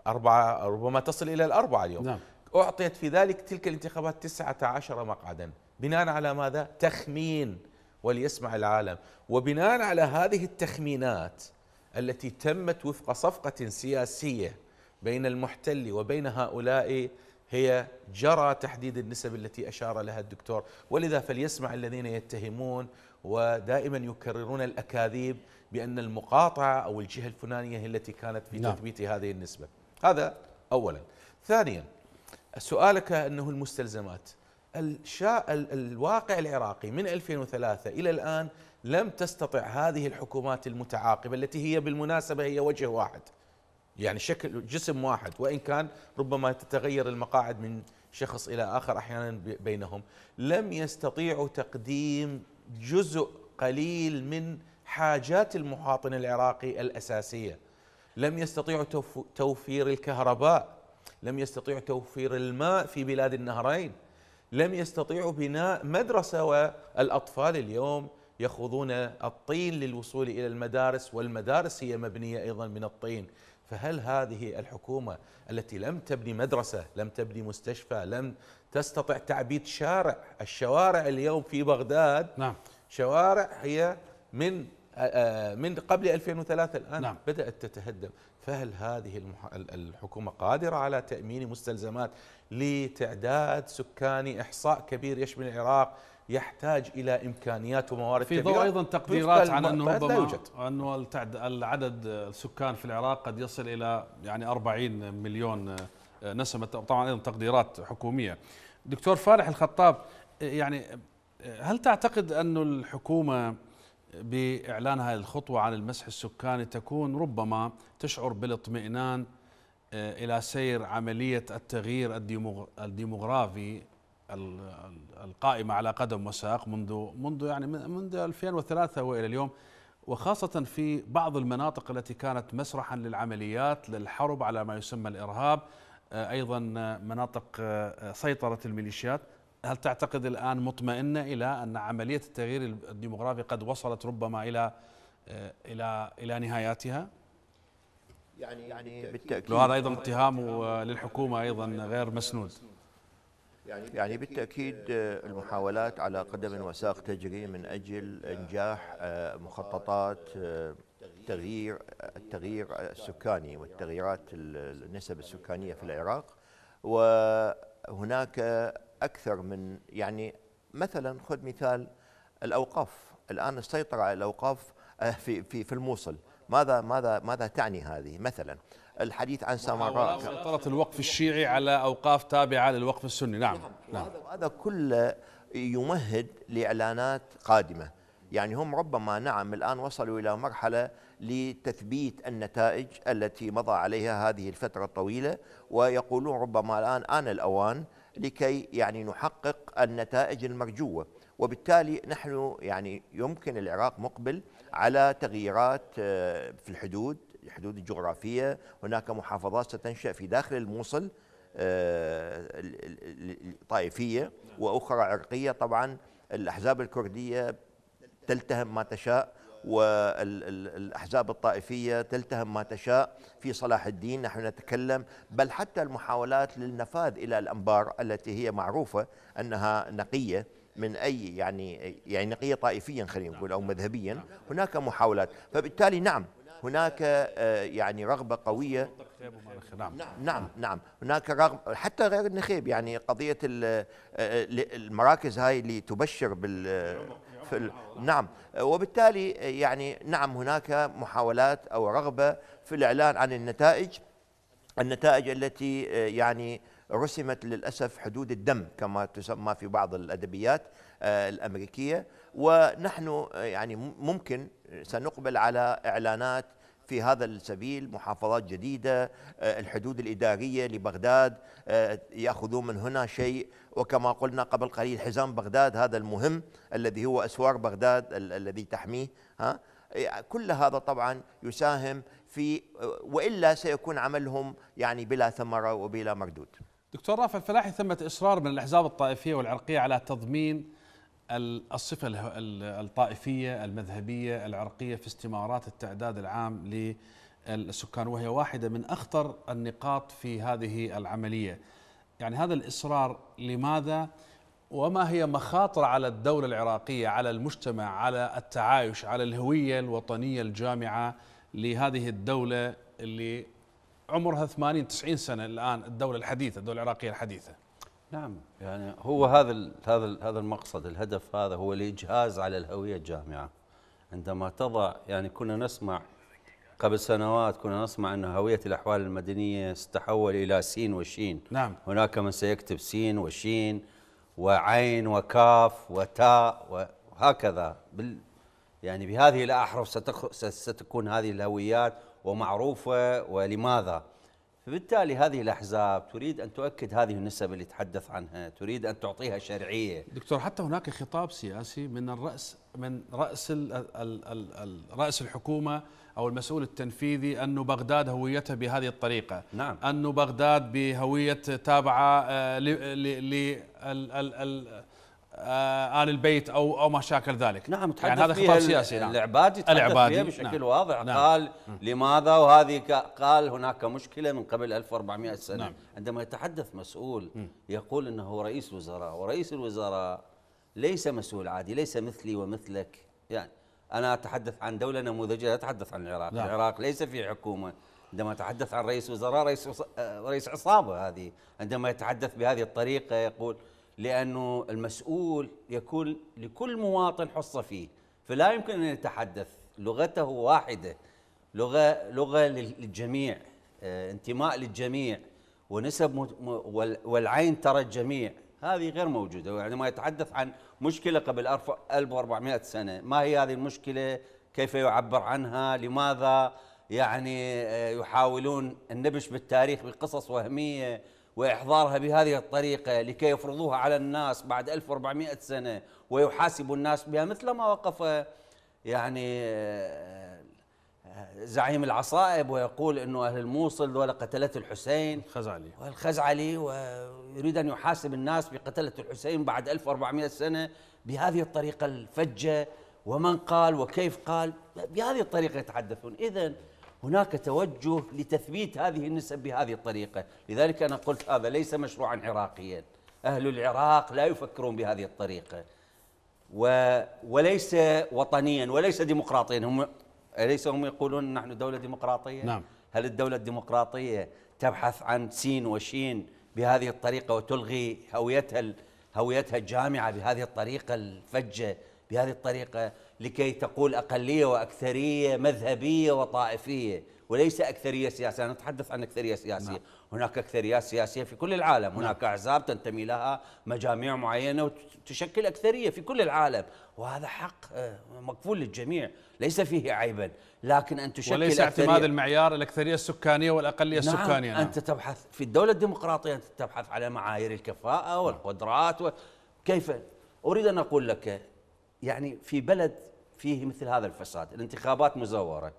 أربعة ربما تصل إلى الأربعة اليوم نعم. أعطيت في ذلك تلك الانتخابات 19 مقعدا بناء على ماذا؟ تخمين وليسمع العالم وبناء على هذه التخمينات التي تمت وفق صفقة سياسية بين المحتل وبين هؤلاء هي جرى تحديد النسب التي أشار لها الدكتور ولذا فليسمع الذين يتهمون ودائما يكررون الأكاذيب بأن المقاطعة أو الجهة الفلانية هي التي كانت في نعم. تثبيت هذه النسبة هذا أولا ثانيا سؤالك أنه المستلزمات الواقع العراقي من 2003 إلى الآن لم تستطع هذه الحكومات المتعاقبة التي هي بالمناسبة هي وجه واحد يعني شكل جسم واحد وإن كان ربما تتغير المقاعد من شخص إلى آخر أحيانا بينهم لم يستطيعوا تقديم جزء قليل من حاجات المواطن العراقي الأساسية لم يستطيعوا توفير الكهرباء لم يستطيعوا توفير الماء في بلاد النهرين لم يستطيعوا بناء مدرسة والأطفال اليوم يخوضون الطين للوصول إلى المدارس والمدارس هي مبنية أيضا من الطين فهل هذه الحكومة التي لم تبني مدرسة لم تبني مستشفى لم تستطع تعبيد شارع الشوارع اليوم في بغداد نعم. شوارع هي من آه، آه، من قبل 2003 الآن نعم. بدأت تتهدم فهل هذه الحكومة قادرة على تأمين مستلزمات لتعداد سكاني إحصاء كبير يشمل العراق يحتاج إلى إمكانيات وموارد في ضوء أيضا تقديرات عن أنه ربما أنه العدد السكان في العراق قد يصل إلى يعني 40 مليون آه، نسمة طبعا أيضا تقديرات حكومية دكتور فالح الخطاب آه، يعني آه، هل تعتقد أن الحكومة بإعلان هذه الخطوة عن المسح السكاني تكون ربما تشعر بالاطمئنان آه، إلى سير عملية التغيير الديموغرافي القائمة على قدم وساق منذ منذ يعني منذ 2003 وإلى اليوم وخاصة في بعض المناطق التي كانت مسرحا للعمليات للحرب على ما يسمى الإرهاب آه، أيضا آه، مناطق سيطرة الميليشيات هل تعتقد الآن مطمئنة إلى أن عملية التغيير الديمغرافي قد وصلت ربما إلى آه، إلى إلى نهاياتها؟ يعني يعني, يعني بالتأكيد وهذا أيضا اتهام آه، للحكومة أيضا غير مسنود يعني بالتأكيد يعني آه، المحاولات على قدم وساق تجري من أجل إنجاح مخططات تغيير التغيير السكاني والتغييرات النسب السكانية في العراق وهناك اكثر من يعني مثلا خذ مثال الاوقاف الان السيطره على الاوقاف آه، في في في الموصل ماذا ماذا ماذا تعني هذه مثلا الحديث عن سامراء سيطره الوقف الشيعي على اوقاف تابعه للوقف السني نعم نعم, نعم. هذا كله يمهد لاعلانات قادمه يعني هم ربما نعم الان وصلوا الى مرحله لتثبيت النتائج التي مضى عليها هذه الفتره الطويله ويقولون ربما الان ان الاوان لكي يعني نحقق النتائج المرجوة وبالتالي نحن يعني يمكن العراق مقبل على تغييرات آه، في الحدود الحدود الجغرافية هناك محافظات ستنشأ في داخل الموصل آه، طائفية وأخرى عرقية طبعا الأحزاب الكردية تلتهم ما تشاء والأحزاب الطائفية تلتهم ما تشاء في صلاح الدين نحن نتكلم بل حتى المحاولات للنفاذ إلى الأنبار التي هي معروفة أنها نقية من أي يعني يعني نقية طائفيا خلينا نقول أو نعم. مذهبيا نعم. هناك محاولات فبالتالي نعم هناك آه، يعني رغبة قوية نعم نعم نعم هناك رغبة حتى غير النخيب يعني قضية آه، آه، المراكز هاي اللي تبشر بال في نعم آه، وبالتالي آه، يعني نعم هناك محاولات أو رغبة في الإعلان عن النتائج النتائج التي آه، يعني رسمت للأسف حدود الدم كما تسمى في بعض الأدبيات الأمريكية ونحن يعني ممكن سنقبل على إعلانات في هذا السبيل محافظات جديدة آه، الحدود الإدارية لبغداد آه، يأخذون من هنا شيء وكما قلنا قبل قليل حزام بغداد هذا المهم الذي هو أسوار بغداد الذي تحميه ها إيه، كل هذا طبعا يساهم في آه، وإلا سيكون عملهم يعني بلا ثمرة وبلا مردود دكتور رافع الفلاحي ثمة إصرار من الأحزاب الطائفية والعرقية على تضمين الصفة الطائفية المذهبية العرقية في استمارات التعداد العام للسكان وهي واحدة من أخطر النقاط في هذه العملية يعني هذا الإصرار لماذا وما هي مخاطر على الدولة العراقية على المجتمع على التعايش على الهوية الوطنية الجامعة لهذه الدولة اللي عمرها 80 90 سنة الآن الدولة الحديثة الدولة العراقية الحديثة نعم يعني هو هذا هذا هذا المقصد الهدف هذا هو الاجهاز على الهويه الجامعه عندما تضع يعني كنا نسمع قبل سنوات كنا نسمع أن هوية الأحوال المدنية ستحول إلى سين وشين نعم هناك من سيكتب سين وشين وعين وكاف وتاء وهكذا بال يعني بهذه الأحرف ستكون هذه الهويات ومعروفة ولماذا فبالتالي هذه الأحزاب تريد أن تؤكد هذه النسب اللي تحدث عنها تريد أن تعطيها شرعية دكتور حتى هناك خطاب سياسي من الرأس من رأس الـ الـ الـ الـ رأس الحكومة أو المسؤول التنفيذي أن بغداد هويتها بهذه الطريقة نعم أن بغداد بهوية تابعة لل آه، آه، ال البيت او او ما شاكل ذلك نعم يعني هذا خطاب سياسي نعم العبادي تحدث العبادي فيها بشكل نعم واضح نعم قال نعم لماذا وهذه قال هناك مشكله من قبل 1400 سنه نعم عندما يتحدث مسؤول م. يقول انه رئيس وزراء ورئيس الوزراء ليس مسؤول عادي ليس مثلي ومثلك يعني انا اتحدث عن دوله نموذجيه لا اتحدث عن العراق نعم العراق ليس في حكومه عندما يتحدث عن رئيس وزراء رئيس رئيس عصابه هذه عندما يتحدث بهذه الطريقه يقول لأنه المسؤول يكون لكل مواطن حصة فيه فلا يمكن أن يتحدث لغته واحدة لغة, لغة للجميع آه، انتماء للجميع ونسب والعين ترى الجميع هذه غير موجودة يعني ما يتحدث عن مشكلة قبل 1400 سنة ما هي هذه المشكلة كيف يعبر عنها لماذا يعني آه، يحاولون النبش بالتاريخ بقصص وهمية وإحضارها بهذه الطريقة لكي يفرضوها على الناس بعد 1400 سنة ويحاسب الناس بها مثل ما وقف يعني زعيم العصائب ويقول انه اهل الموصل ذولا قتلت الحسين الخزعلي والخزعلي ويريد ان يحاسب الناس بقتله الحسين بعد 1400 سنه بهذه الطريقه الفجه ومن قال وكيف قال بهذه الطريقه يتحدثون اذا هناك توجه لتثبيت هذه النسب بهذه الطريقة لذلك أنا قلت هذا ليس مشروعا عراقيا أهل العراق لا يفكرون بهذه الطريقة و وليس وطنيا وليس ديمقراطيا هم أليس هم يقولون نحن دولة ديمقراطية نعم هل الدولة الديمقراطية تبحث عن سين وشين بهذه الطريقة وتلغي هويتها هويتها الجامعة بهذه الطريقة الفجة بهذه الطريقة لكي تقول أقلية وأكثرية مذهبية وطائفية وليس أكثرية سياسية أنا أتحدث عن أكثرية سياسية نعم. هناك أكثريات سياسية في كل العالم نعم. هناك أحزاب تنتمي لها مجاميع معينة وتشكل أكثرية في كل العالم وهذا حق آه، مكفول للجميع ليس فيه عيبا لكن أن تشكل وليس اعتماد المعيار الأكثرية السكانية والأقلية نعم السكانية نعم. أنت تبحث في الدولة الديمقراطية أنت تبحث على معايير الكفاءة والقدرات و... كيف أريد أن أقول لك يعني في بلد فيه مثل هذا الفساد الانتخابات مزوره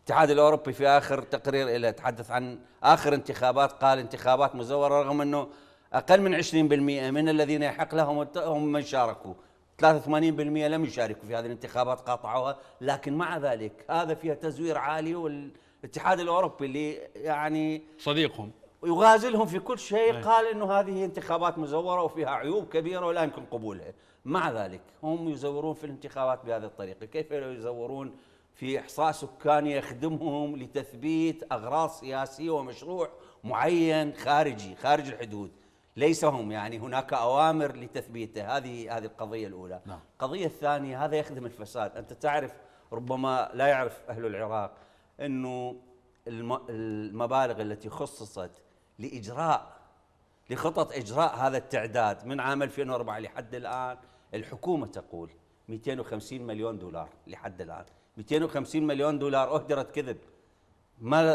الاتحاد الاوروبي في اخر تقرير له تحدث عن اخر انتخابات قال انتخابات مزوره رغم انه اقل من 20% من الذين يحق لهم هم من شاركوا 83% لم يشاركوا في هذه الانتخابات قاطعوها لكن مع ذلك هذا فيها تزوير عالي والاتحاد الاوروبي اللي يعني صديقهم يغازلهم في كل شيء قال انه هذه انتخابات مزوره وفيها عيوب كبيره ولا يمكن قبولها مع ذلك هم يزورون في الانتخابات بهذه الطريقة كيف لا يزورون في إحصاء سكاني يخدمهم لتثبيت أغراض سياسية ومشروع معين خارجي خارج الحدود ليس هم يعني هناك أوامر لتثبيته هذه هذه القضية الأولى نعم. القضية الثانية هذا يخدم الفساد أنت تعرف ربما لا يعرف أهل العراق أنه المبالغ التي خصصت لإجراء لخطط إجراء هذا التعداد من عام 2004 لحد الآن الحكومة تقول 250 مليون دولار لحد الآن 250 مليون دولار أهدرت كذب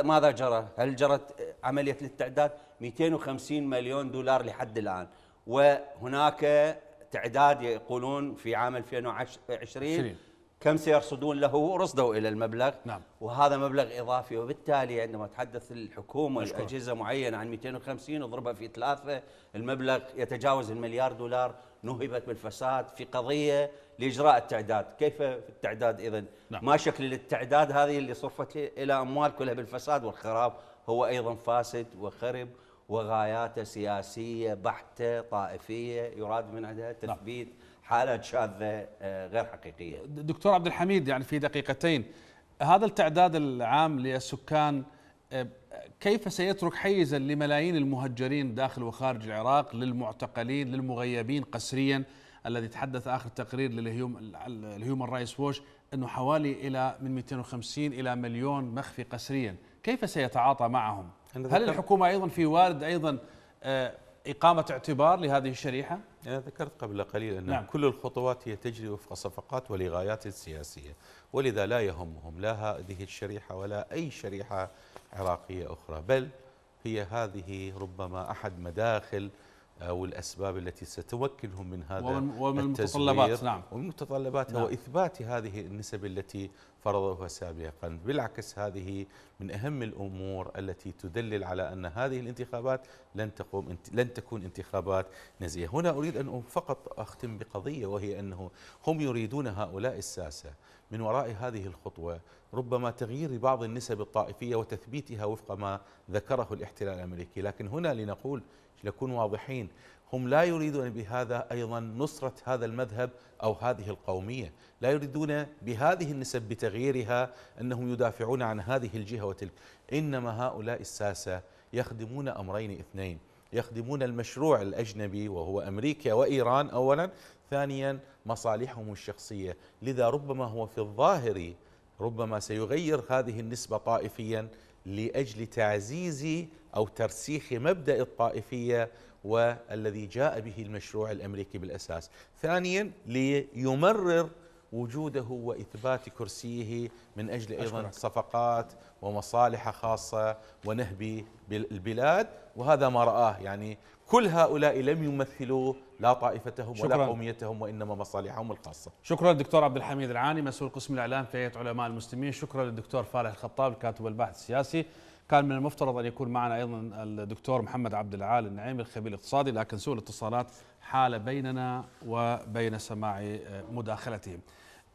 ماذا جرى؟ هل جرت عملية الاستعداد؟ 250 مليون دولار لحد الآن وهناك تعداد يقولون في عام 2020 كم سيرصدون له رصدوا إلى المبلغ نعم. وهذا مبلغ إضافي وبالتالي عندما تحدث الحكومة أشكر. أجهزة معينة عن 250 اضربها في ثلاثة المبلغ يتجاوز المليار دولار نهبت بالفساد في قضيه لاجراء التعداد، كيف التعداد اذا؟ نعم. ما شكل التعداد هذه اللي صرفت الى اموال كلها بالفساد والخراب هو ايضا فاسد وخرب وغاياته سياسيه بحته طائفيه يراد من عندها نعم. تثبيت نعم. حاله شاذه آه، غير حقيقيه. دكتور عبد الحميد يعني في دقيقتين هذا التعداد العام للسكان كيف سيترك حيزا لملايين المهجرين داخل وخارج العراق للمعتقلين للمغيبين قسريا الذي تحدث اخر تقرير للهيوم الهيوم الرايس ووش انه حوالي الى من 250 الى مليون مخفي قسريا، كيف سيتعاطى معهم؟ هل الحكومه ايضا في وارد ايضا آه، اقامه اعتبار لهذه الشريحه؟ أنا ذكرت قبل قليل أن نعم. كل الخطوات هي تجري وفق صفقات ولغايات سياسية ولذا لا يهمهم لا هذه الشريحة ولا أي شريحة عراقية أخرى بل هي هذه ربما أحد مداخل أو الأسباب التي ستوكلهم من هذا ومن المتطلبات نعم ومن متطلباتها نعم وإثبات هذه النسب التي فرضوها سابقا بالعكس هذه من أهم الأمور التي تدلل على أن هذه الانتخابات لن, تقوم لن تكون انتخابات نزيهة هنا أريد أن فقط أختم بقضية وهي أنه هم يريدون هؤلاء الساسة من وراء هذه الخطوة ربما تغيير بعض النسب الطائفية وتثبيتها وفق ما ذكره الاحتلال الأمريكي لكن هنا لنقول لنكون واضحين هم لا يريدون بهذا ايضا نصره هذا المذهب او هذه القوميه، لا يريدون بهذه النسب بتغييرها انهم يدافعون عن هذه الجهه وتلك، انما هؤلاء الساسه يخدمون امرين اثنين، يخدمون المشروع الاجنبي وهو امريكا وايران اولا، ثانيا مصالحهم الشخصيه، لذا ربما هو في الظاهر ربما سيغير هذه النسبه طائفيا لاجل تعزيز او ترسيخ مبدا الطائفيه والذي جاء به المشروع الامريكي بالاساس. ثانيا ليمرر وجوده واثبات كرسيه من اجل ايضا أشكرك. صفقات ومصالح خاصه ونهب البلاد وهذا ما راه يعني كل هؤلاء لم يمثلوا لا طائفتهم ولا قوميتهم وانما مصالحهم الخاصه. شكرا للدكتور عبد الحميد العاني مسؤول قسم الاعلام في هيئه علماء المسلمين، شكرا للدكتور فالح الخطاب الكاتب والباحث السياسي. كان من المفترض ان يكون معنا ايضا الدكتور محمد عبد العال النعيمي الخبير الاقتصادي لكن سوء الاتصالات حال بيننا وبين سماع مداخلتهم.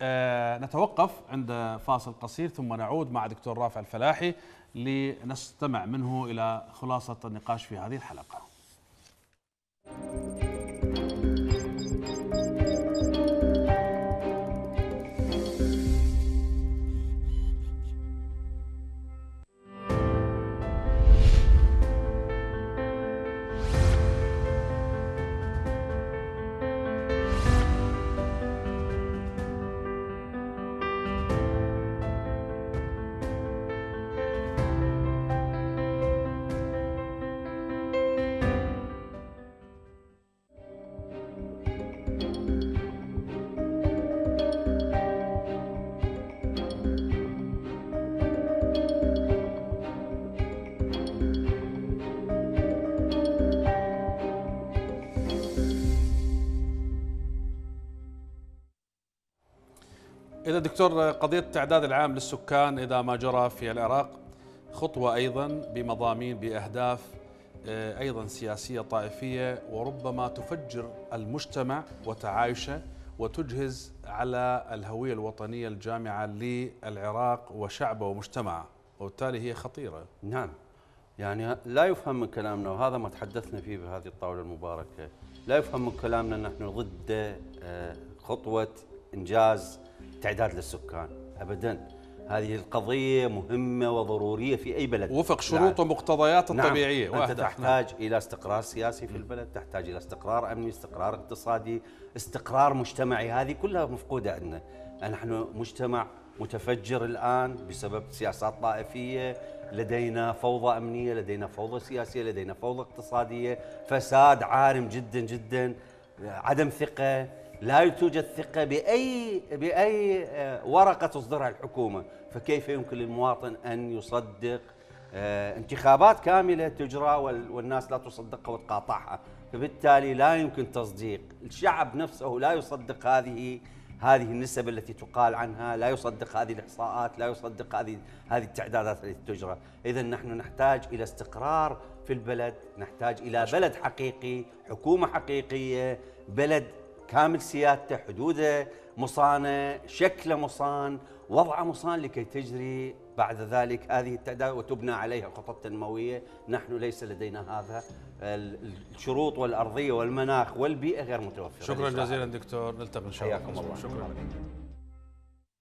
آه، نتوقف عند فاصل قصير ثم نعود مع دكتور رافع الفلاحي لنستمع منه الى خلاصه النقاش في هذه الحلقه. دكتور قضية التعداد العام للسكان إذا ما جرى في العراق خطوة أيضا بمضامين بأهداف آه، أيضا سياسية طائفية وربما تفجر المجتمع وتعايشه وتجهز على الهوية الوطنية الجامعة للعراق وشعبه ومجتمعه وبالتالي هي خطيرة نعم يعني لا يفهم من كلامنا وهذا ما تحدثنا فيه بهذه الطاولة المباركة لا يفهم من كلامنا نحن ضد آه، خطوة إنجاز تعداد للسكان ابدا هذه القضيه مهمه وضروريه في اي بلد وفق شروط لا. ومقتضيات الطبيعيه نعم. انت تحتاج نعم. الى استقرار سياسي في البلد تحتاج الى استقرار امني استقرار اقتصادي استقرار مجتمعي هذه كلها مفقوده عندنا نحن مجتمع متفجر الان بسبب سياسات طائفيه لدينا فوضى امنيه لدينا فوضى سياسيه لدينا فوضى اقتصاديه فساد عارم جدا جدا عدم ثقه لا توجد ثقة بأي, بأي آه، ورقة تصدرها الحكومة فكيف يمكن للمواطن أن يصدق آه، انتخابات كاملة تجرى والناس لا تصدقها وتقاطعها فبالتالي لا يمكن تصديق الشعب نفسه لا يصدق هذه هذه النسب التي تقال عنها لا يصدق هذه الاحصاءات لا يصدق هذه هذه التعدادات التي تجرى اذا نحن نحتاج الى استقرار في البلد نحتاج الى بلد حقيقي حكومه حقيقيه بلد كامل سيادته حدوده مصانة شكله مصان وضعه مصان لكي تجري بعد ذلك هذه التعداد وتبنى عليها خطط تنموية نحن ليس لدينا هذا الشروط والأرضية والمناخ والبيئة غير متوفرة شكرا جزيلا دكتور نلتقي إن شاء الله حياكم الله شكرا, شكرا.